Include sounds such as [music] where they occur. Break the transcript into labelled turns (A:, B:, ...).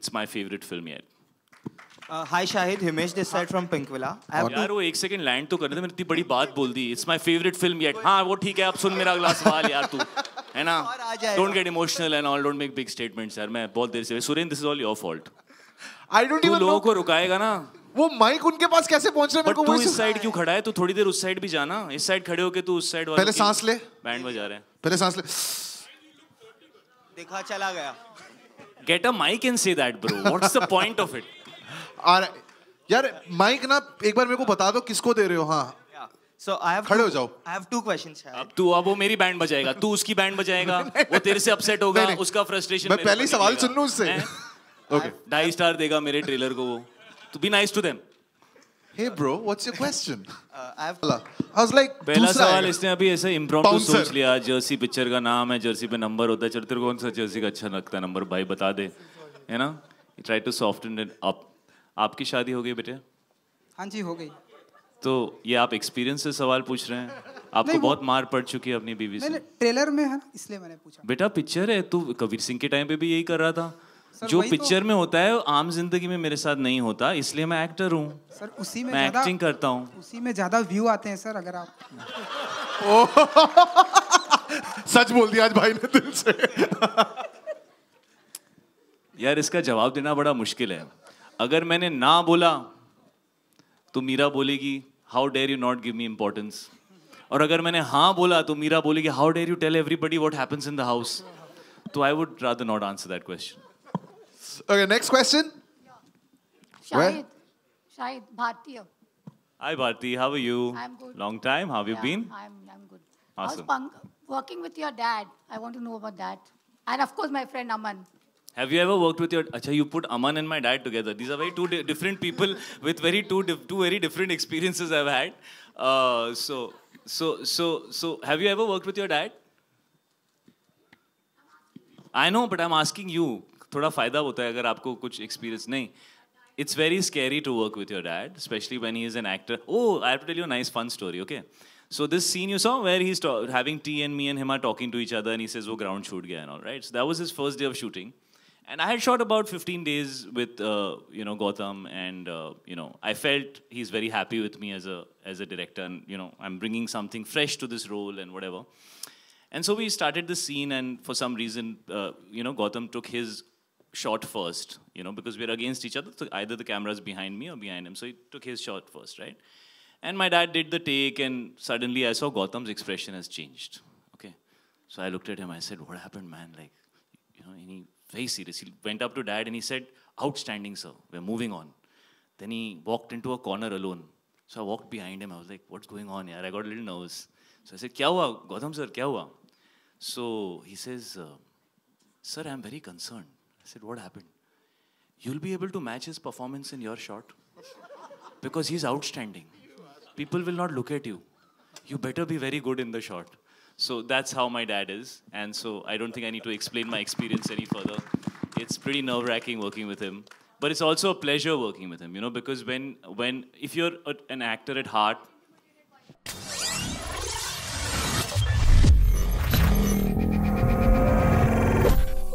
A: it's my favorite film yet. Hi Shahid Himesh Desai from Pinkvilla यार वो एक सेकंड लैंड तो कर दे मैंने इतनी बड़ी बात बोल दी it's my favourite film yet हाँ वो ठीक है आप सुन मेरा अगला सवाल यार तू है ना don't get emotional and all don't make big statements यार मैं बहुत देर से Surendra this is all your fault I don't even लोगों को रुकाएगा ना वो माइक उनके पास कैसे पहुंच रहा है मेरे को तू इस साइड क्यों खड़ा है तू थोड़ी देर उस साइड भी जाना इस साइड खड़े होके तू उस साइड वाले पहले सांस ले बैंड बजा रहे हैं पहले सांस ले देखा चला गया Get a mic and say that, bro. What's the point of it? [laughs] और यार माइक ना एक बार मेरे को बता दो किसको दे रहे हो हाँ सो आई हैव खड़े हो जाओ आई हैव टू क्वेश्चंस अब तू अब वो मेरी बैंड बजाएगा तू उसकी बैंड बजाएगा [laughs] वो तेरे से अपसेट होगा उसका फ्रस्ट्रेशन मैं पहले सवाल सुन लूं उससे ओके ढाई स्टार देगा मेरे ट्रेलर को वो तो be nice to them hey bro what's your question like, पहला सवाल इसने अभी ऐसे इम्प्रोम्प्टू सोच लिया जर्सी पिक्चर का नाम है जर्सी पे नंबर होता है चल कौन सा जर्सी का अच्छा लगता है नंबर भाई बता दे है ना try to soften it up आपकी शादी हो गई बेटे हाँ जी हो गई तो ये आप एक्सपीरियंस से सवाल पूछ रहे हैं आपको बहुत मार पड़ चुकी है अपनी बीवी से ट्रेलर में है इसलिए मैंने पूछा बेटा पिक्चर है तू कबीर सिंह के टाइम पे भी यही कर रहा था जो पिक्चर तो- में होता है आम जिंदगी में मेरे साथ नहीं होता इसलिए मैं एक्टर हूँ सर उसी में एक्टिंग करता हूँ उसी में ज्यादा व्यू आते हैं सर अगर आप [laughs] सच बोल दिया आज भाई ने दिल से यार इसका जवाब देना बड़ा मुश्किल है अगर मैंने ना बोला तो मीरा बोलेगी how dare you not give me importance और अगर मैंने हाँ बोला तो मीरा बोलेगी how dare you tell everybody what happens in the house तो I would rather not answer that question Okay, next question. Shahid. Shahid, Bhartiya. Hi, Bharti. How are you? I'm good. Long time. How have you been? I'm, I'm good. How's Awesome. punk, working with your dad? I want to know about that. And of course, my friend Aman. Have you ever worked with your? Acha, you put Aman and my dad together. These are very two di- different people [laughs] with very two two very different experiences I've had. Uh, so so so so, have you ever worked with your dad? I know, but I'm asking you. थोड़ा फ़ायदा होता है अगर आपको कुछ experience नहीं it's very scary to work with your dad, especially when he is an actor. Oh, I have to tell you a nice fun story, okay? So this scene you saw where he's having tea and me and him are talking to each other and he says, oh, ground shoot gaya and all, right? So that was his first day of shooting. And I had shot about 15 days with, uh, you know, Gotham and, uh, you know, I felt he's very happy with me as a, as a director and, you know, I'm bringing something fresh to this role and whatever. And so we started the scene and for some reason, uh, you know, Gotham took his shot first, you know, because we are against each other. So either the camera's behind me or behind him. So he took his shot first, right? And my dad did the take, and suddenly I saw Gotham's expression has changed. Okay. So I looked at him, I said, What happened, man? Like, you know, and he very serious. He went up to dad and he said, Outstanding, sir. We're moving on. Then he walked into a corner alone. So I walked behind him. I was like, What's going on here? I got a little nervous. So I said, Kya hua? Gautam sir, kya hua? So he says, uh, Sir, I'm very concerned said, What happened? You'll be able to match his performance in your shot because he's outstanding. People will not look at you. You better be very good in the shot. So that's how my dad is. And so I don't think I need to explain my experience any further. It's pretty nerve wracking working with him. But it's also a pleasure working with him, you know, because when, when if you're a, an actor at heart,